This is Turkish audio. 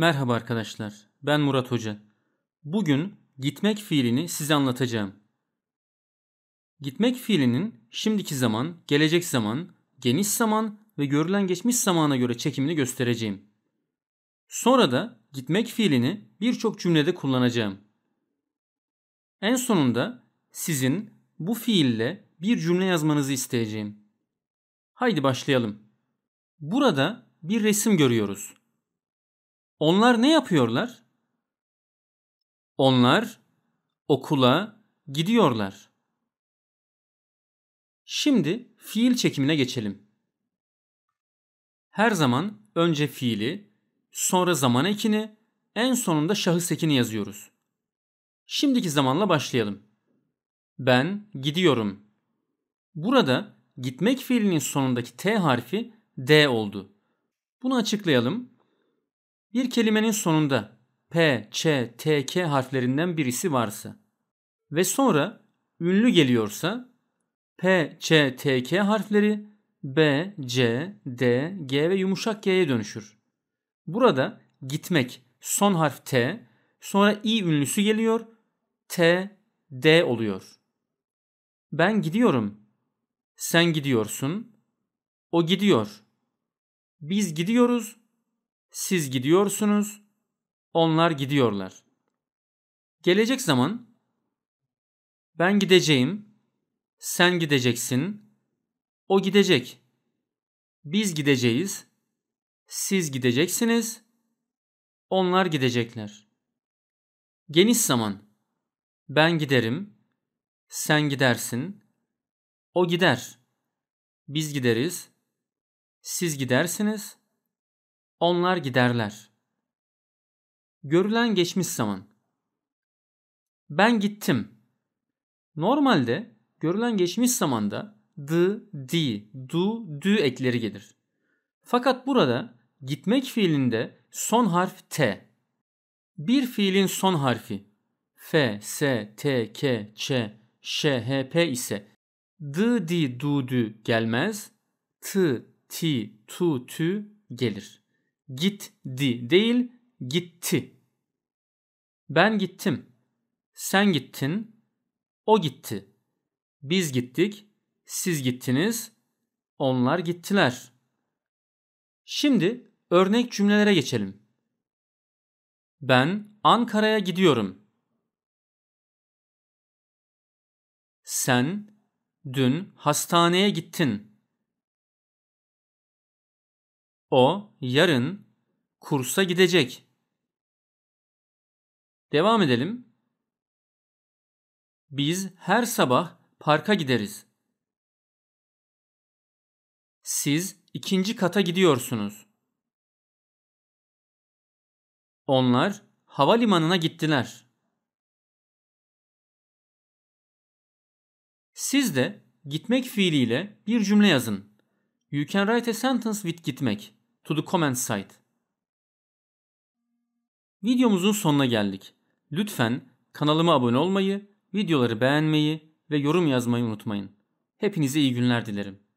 Merhaba arkadaşlar. Ben Murat Hoca. Bugün gitmek fiilini size anlatacağım. Gitmek fiilinin şimdiki zaman, gelecek zaman, geniş zaman ve görülen geçmiş zamana göre çekimini göstereceğim. Sonra da gitmek fiilini birçok cümlede kullanacağım. En sonunda sizin bu fiille bir cümle yazmanızı isteyeceğim. Haydi başlayalım. Burada bir resim görüyoruz. Onlar ne yapıyorlar? Onlar okula gidiyorlar. Şimdi fiil çekimine geçelim. Her zaman önce fiili, sonra zaman ekini, en sonunda şahıs ekini yazıyoruz. Şimdiki zamanla başlayalım. Ben gidiyorum. Burada gitmek fiilinin sonundaki T harfi D oldu. Bunu açıklayalım. Bir kelimenin sonunda P, Ç, T, K harflerinden birisi varsa ve sonra ünlü geliyorsa P, Ç, T, K harfleri B, C, D, G ve yumuşak G'ye dönüşür. Burada gitmek son harf T, sonra i ünlüsü geliyor, T, D oluyor. Ben gidiyorum. Sen gidiyorsun. O gidiyor. Biz gidiyoruz. Siz gidiyorsunuz, onlar gidiyorlar. Gelecek zaman ben gideceğim, sen gideceksin, o gidecek. Biz gideceğiz, siz gideceksiniz, onlar gidecekler. Geniş zaman. Ben giderim, sen gidersin, o gider. Biz gideriz, siz gidersiniz, onlar giderler. Görülen geçmiş zaman. Ben gittim. Normalde görülen geçmiş zamanda d, di, du, dü ekleri gelir. Fakat burada gitmek fiilinde son harf t. Bir fiilin son harfi f, s, t, k, ç, ş, h, p ise d, di, du, dü gelmez, t, ti, tu, tü gelir gitti değil gitti. Ben gittim. Sen gittin. O gitti. Biz gittik. Siz gittiniz. Onlar gittiler. Şimdi örnek cümlelere geçelim. Ben Ankara'ya gidiyorum. Sen dün hastaneye gittin. O yarın kursa gidecek. Devam edelim. Biz her sabah parka gideriz. Siz ikinci kata gidiyorsunuz. Onlar havalimanına gittiler. Siz de gitmek fiiliyle bir cümle yazın. You can write a sentence with gitmek to the comment site. Videomuzun sonuna geldik. Lütfen kanalıma abone olmayı, videoları beğenmeyi ve yorum yazmayı unutmayın. Hepinize iyi günler dilerim.